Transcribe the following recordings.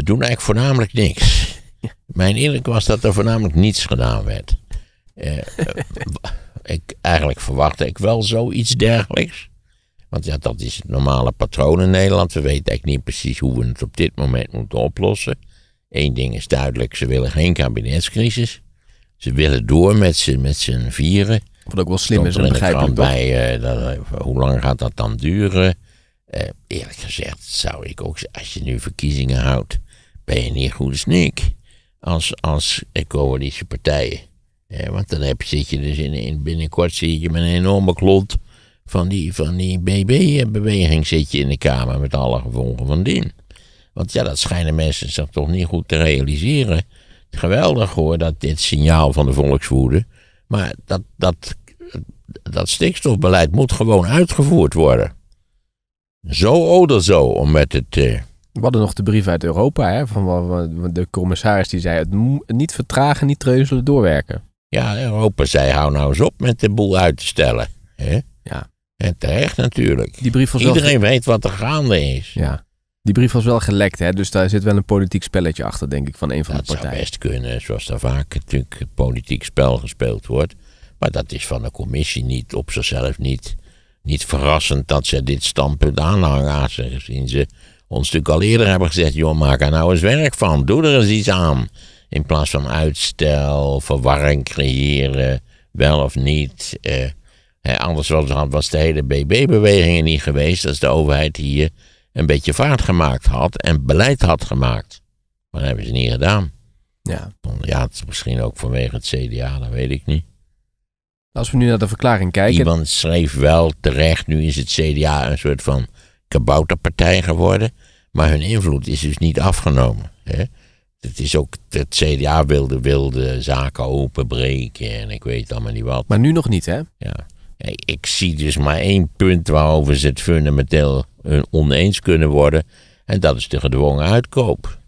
we doen eigenlijk voornamelijk niks. Mijn eerlijk was dat er voornamelijk niets gedaan werd. Eh, eh, ik, eigenlijk verwachtte ik wel zoiets dergelijks. Want ja, dat is het normale patroon in Nederland. We weten eigenlijk niet precies hoe we het op dit moment moeten oplossen. Eén ding is duidelijk, ze willen geen kabinetscrisis. Ze willen door met z'n, met z'n vieren. Wat ook wel slim is, begrijpelijk bij, uh, dat, Hoe lang gaat dat dan duren? eerlijk gezegd zou ik ook, als je nu verkiezingen houdt ben je niet goed snik als, als coalitiepartijen. Eh, want dan heb, zit je dus in, binnenkort zie je met een enorme klont van die, van die BB-beweging zit je in de Kamer met alle gevolgen van dien. Want ja, dat schijnen mensen zich toch niet goed te realiseren. Geweldig hoor, dat dit signaal van de volkswoede. Maar dat, dat, dat stikstofbeleid moet gewoon uitgevoerd worden. Zo oder zo, om met het eh, we hadden nog de brief uit Europa, hè, van de commissaris die zei: het niet vertragen, niet treuzelen, doorwerken. Ja, Europa zei: hou nou eens op met de boel uit te stellen. Hè? Ja. En terecht natuurlijk. Die brief was Iedereen weet wat er gaande is. Ja. Die brief was wel gelekt, hè? dus daar zit wel een politiek spelletje achter, denk ik, van een van de partijen. Dat zou best kunnen, zoals daar vaak natuurlijk politiek spel gespeeld wordt. Maar dat is van de commissie niet, op zichzelf niet, niet verrassend dat ze dit standpunt aanhangen, gezien ze ons natuurlijk al eerder hebben gezegd: joh, maak er nou eens werk van. Doe er eens iets aan. In plaats van uitstel, verwarring creëren, wel of niet. Eh, anders was de hele BB-beweging niet geweest als de overheid hier een beetje vaart gemaakt had en beleid had gemaakt. Maar dat hebben ze niet gedaan. Ja. Ja, het is misschien ook vanwege het CDA, dat weet ik niet. Als we nu naar de verklaring kijken. Iemand schreef wel terecht, nu is het CDA een soort van kabouterpartij geworden. Maar hun invloed is dus niet afgenomen. Hè? Het is ook, het CDA wilde, wilde zaken openbreken en ik weet allemaal niet wat. Maar nu nog niet, hè? Ja. Ik zie dus maar één punt waarover ze het fundamenteel eh, oneens kunnen worden. En dat is de gedwongen uitkoop.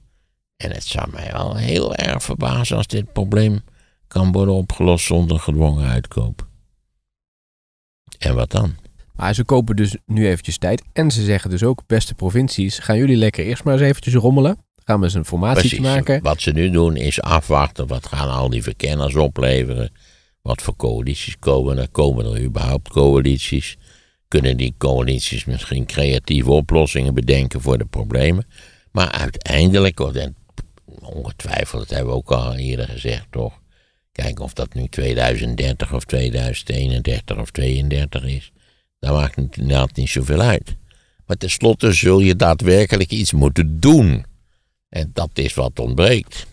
En het zou mij wel heel erg verbazen als dit probleem kan worden opgelost zonder gedwongen uitkoop. En wat dan? Maar ze kopen dus nu eventjes tijd. En ze zeggen dus ook, beste provincies, gaan jullie lekker eerst maar eens eventjes rommelen. Gaan we eens een formatie maken. Wat ze nu doen is afwachten, wat gaan al die verkenners opleveren. Wat voor coalities komen er? Komen er überhaupt coalities? Kunnen die coalities misschien creatieve oplossingen bedenken voor de problemen? Maar uiteindelijk, ongetwijfeld, dat hebben we ook al eerder gezegd, toch? Kijken of dat nu 2030 of 2031 of 2032 is. Dat maakt inderdaad niet zoveel uit. Maar tenslotte zul je daadwerkelijk iets moeten doen. En dat is wat ontbreekt.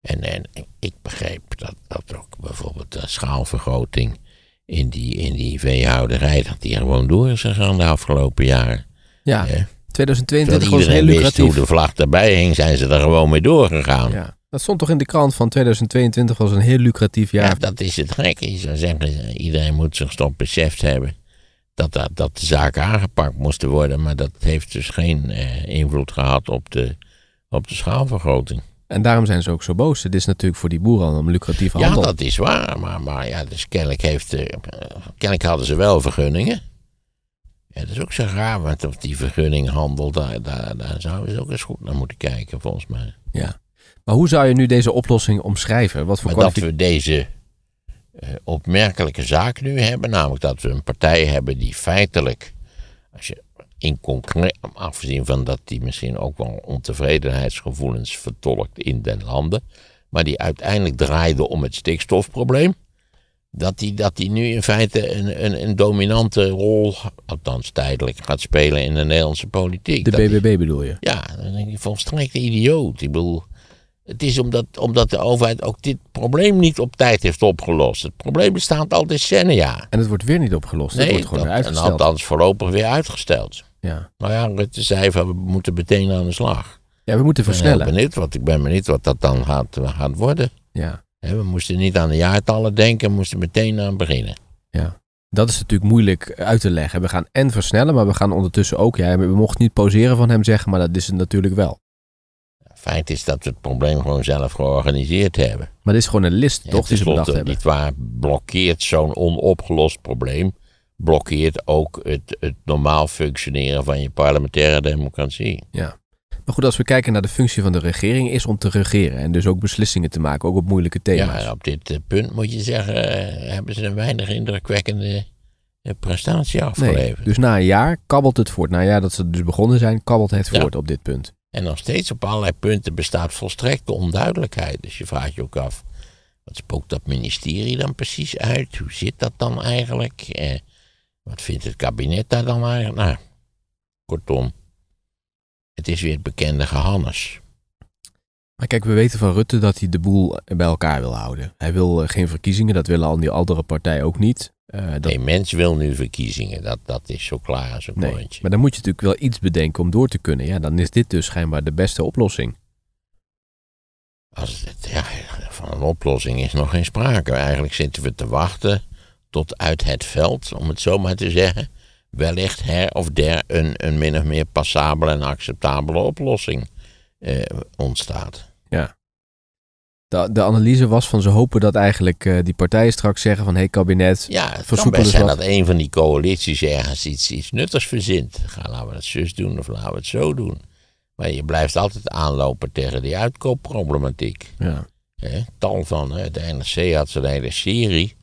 En, en ik begreep dat, dat ook bijvoorbeeld de schaalvergroting in die, in die veehouderij, dat die gewoon door is gegaan de afgelopen jaren. Ja, He? 2022 was heel lucratief. hoe de vlag erbij hing, zijn ze er gewoon mee doorgegaan. Ja. Dat stond toch in de krant van 2022 was een heel lucratief jaar. Ja, dat is het gekke. Je zou zeggen, iedereen moet zich toch beseft hebben dat, dat, dat de zaken aangepakt moesten worden. Maar dat heeft dus geen eh, invloed gehad op de, op de schaalvergroting. En daarom zijn ze ook zo boos. Het is natuurlijk voor die boeren al een lucratieve te handel. Ja, dat is waar. Maar, maar ja, dus kennelijk, heeft, eh, kennelijk hadden ze wel vergunningen. Ja, dat is ook zo raar, want of die vergunning daar, daar, daar zouden ze ook eens goed naar moeten kijken, volgens mij. Ja. Maar hoe zou je nu deze oplossing omschrijven? Wat voor Maar dat we deze eh, opmerkelijke zaak nu hebben. Namelijk dat we een partij hebben die feitelijk, als je in concreet, afgezien van dat die misschien ook wel ontevredenheidsgevoelens vertolkt in den landen, maar die uiteindelijk draaide om het stikstofprobleem. Dat die, dat die nu in feite een, een, een dominante rol, althans tijdelijk, gaat spelen in de Nederlandse politiek. De BBB bedoel je? Ja, dan denk ik volstrekt idioot. Ik bedoel, het is omdat, omdat de overheid ook dit probleem niet op tijd heeft opgelost. Het probleem bestaat al decennia. En het wordt weer niet opgelost. het wordt gewoon uitgesteld. En althans voorlopig weer uitgesteld. Ja. Nou ja, Rutte zei van we moeten meteen aan de slag. Ja, we moeten versnellen. Ik ben benieuwd wat, ik ben benieuwd wat dat dan gaat, gaat worden. Ja. we moesten niet aan de jaartallen denken, we moesten meteen aan beginnen. Ja. Dat is natuurlijk moeilijk uit te leggen. We gaan en versnellen, maar we gaan ondertussen ook. Ja, we mochten niet poseren van hem zeggen, maar dat is het natuurlijk wel feit is dat we het probleem gewoon zelf georganiseerd hebben. Maar dit is gewoon een list, toch? die ze bedacht hebben. Niet waar, blokkeert zo'n onopgelost probleem, blokkeert ook het, het normaal functioneren van je parlementaire democratie. Ja. Maar goed, als we kijken naar de functie van de regering, is om te regeren en dus ook beslissingen te maken, ook op moeilijke thema's. Ja, op dit eh, punt moet je zeggen, eh, hebben ze een weinig indrukwekkende eh, prestatie afgeleverd. dus na een jaar kabbelt het voort. Na een jaar dat ze dus begonnen zijn, kabbelt het voort op dit punt. En nog steeds op allerlei punten bestaat volstrekte onduidelijkheid. Dus je vraagt je ook af, wat spookt dat ministerie dan precies uit? Hoe zit dat dan eigenlijk? Eh, wat vindt het kabinet daar dan eigenlijk? Nou, kortom, het is weer het bekende gehannes. Maar kijk, we weten van Rutte dat hij de boel bij elkaar wil houden. Hij wil eh, geen verkiezingen, dat willen al die andere partijen ook niet. Uh, mens wil nu verkiezingen. Dat, dat is zo klaar als een nee, Maar dan moet je natuurlijk wel iets bedenken om door te kunnen. Ja, dan is dit dus schijnbaar de beste oplossing. Als het, ja, van een oplossing is nog geen sprake. Eigenlijk zitten we te wachten tot uit het veld, om het zo maar te zeggen, wellicht her of der een, een min of meer passabele en acceptabele oplossing eh, ontstaat. De, de, analyse was van ze hopen dat eigenlijk eh, die partijen straks zeggen van... ...hé hey, kabinet, Ja, het zijn dat een van die coalities ergens iets, iets nuttigs verzint. gaan laten we het zus doen of laten we het zo doen. Maar je blijft altijd aanlopen tegen die uitkoopproblematiek. Ja. tal van, hè. de NRC had zijn hele serie.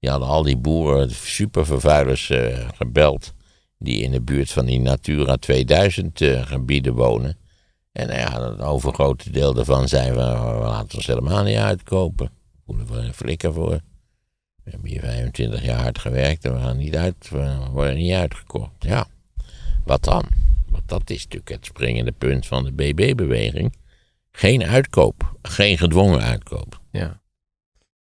Die hadden al die boeren, supervervuilers uh, gebeld... ...die in de buurt van die Natura 2000 eh, gebieden wonen... En ja, het overgrote deel daarvan zei oh, we, laten ons helemaal niet uitkopen. Voelen we een flikker voor. We hebben hier 25 jaar hard gewerkt en we, gaan niet uit, we worden niet uitgekocht. Ja, wat dan? Want dat is natuurlijk het springende punt van de BB-beweging. Geen uitkoop, geen gedwongen uitkoop. Ja.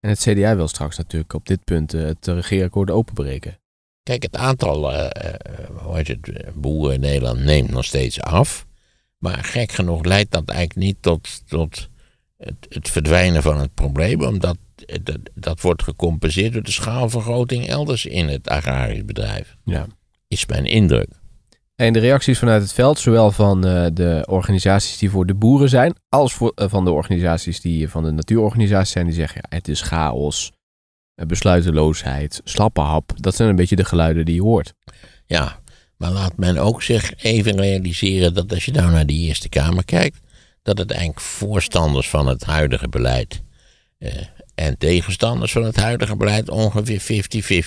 En het CDA wil straks natuurlijk op dit punt eh, het regeerakkoord openbreken. Kijk, het aantal uh, het boeren in Nederland neemt nog steeds af. Maar gek genoeg leidt dat eigenlijk niet tot, tot het, het verdwijnen van het probleem, omdat dat, dat wordt gecompenseerd door de schaalvergroting elders in het agrarisch bedrijf. Ja. Is mijn indruk. En de reacties vanuit het veld, zowel van eh, de organisaties die voor de boeren zijn, als voor, eh, van de organisaties die van de natuurorganisaties zijn, die zeggen ja, het is chaos, besluiteloosheid, slappe hap. Dat zijn een beetje de geluiden die je hoort. Ja, maar laat men ook zich even realiseren dat als je nou naar de Eerste Kamer kijkt, dat het eigenlijk voorstanders van het huidige beleid eh, en tegenstanders van het huidige beleid ongeveer 50-50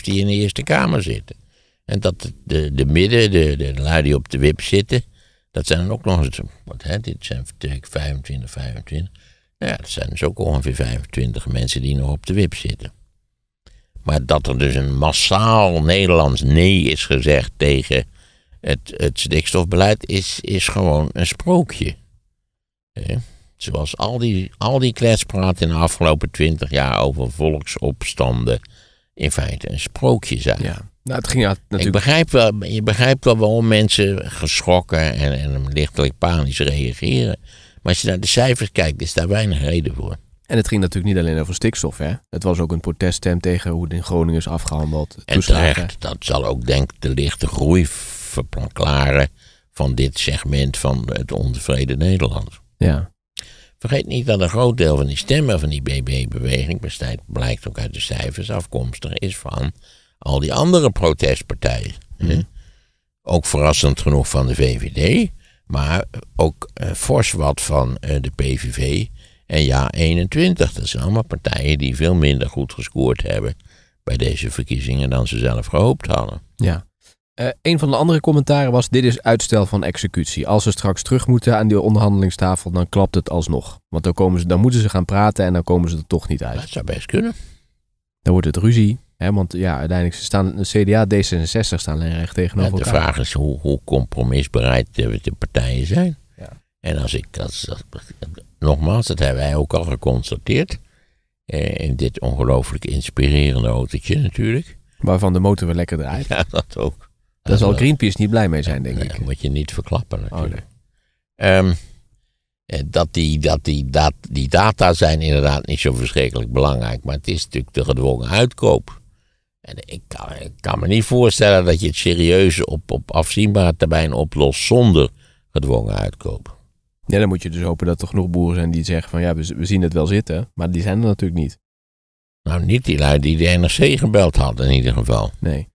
in de Eerste Kamer zitten. En dat de, de midden, de, de lui die op de wip zitten, dat zijn dan ook nog eens, wat, hè, dit zijn 25, 25. Nou ja, dat zijn dus ook ongeveer 25 mensen die nog op de wip zitten. Maar dat er dus een massaal Nederlands nee is gezegd tegen het, het stikstofbeleid is, is gewoon een sprookje. Zoals al die, al die kletspraat in de afgelopen twintig jaar over volksopstanden in feite een sprookje zijn. Ja. Nou, het ging ja, natuurlijk... Ik begrijp wel, je begrijpt wel waarom mensen geschrokken en, en lichtelijk panisch reageren. Maar als je naar de cijfers kijkt, is daar weinig reden voor. En het ging natuurlijk niet alleen over stikstof. Hè? Het was ook een proteststem tegen hoe het in Groningen is afgehandeld. En dat zal ook denk ik de lichte groei verklaren van dit segment van het ontevreden Nederland. Ja. Vergeet niet dat een groot deel van die stemmen van die BB-beweging, blijkt ook uit de cijfers afkomstig, is van al die andere protestpartijen. Mhm. Ook verrassend genoeg van de VVD, maar ook eh, fors wat van eh, de PVV en ja 21. Dat zijn allemaal partijen die veel minder goed gescoord hebben bij deze verkiezingen dan ze zelf gehoopt hadden. Ja. Eh, een van de andere commentaren was: dit is uitstel van executie. Als ze straks terug moeten aan die onderhandelingstafel, dan klapt het alsnog. Want dan, komen ze, dan moeten ze gaan praten en dan komen ze er toch niet uit. Dat zou best kunnen. Dan wordt het ruzie. Hè, want ja, uiteindelijk staan de CDA, D66 staan recht tegenover de elkaar. vraag is hoe, compromisbereid de, partijen zijn. Ja. En als ik, als, nogmaals, dat hebben wij ook al geconstateerd. Eh, in dit ongelooflijk inspirerende autootje natuurlijk. Waarvan de motor wel lekker draait. Ja, dat ook. Daar zal eh, Greenpeace niet blij mee zijn, denk ik. Dat moet je niet verklappen oh, natuurlijk. Ehm, eh, dat, die, dat, die, dat die data zijn inderdaad niet zo verschrikkelijk belangrijk. Maar het is natuurlijk de gedwongen uitkoop. En ik kan, kan me niet voorstellen dat je het serieus op, op afzienbare termijn oplost zonder gedwongen uitkoop. Ja, dan moet je dus hopen dat er genoeg boeren zijn die zeggen van ja, we, we zien het wel zitten. Maar die zijn er natuurlijk niet. Nou, niet die lui die de NRC gebeld hadden in ieder geval. Nee.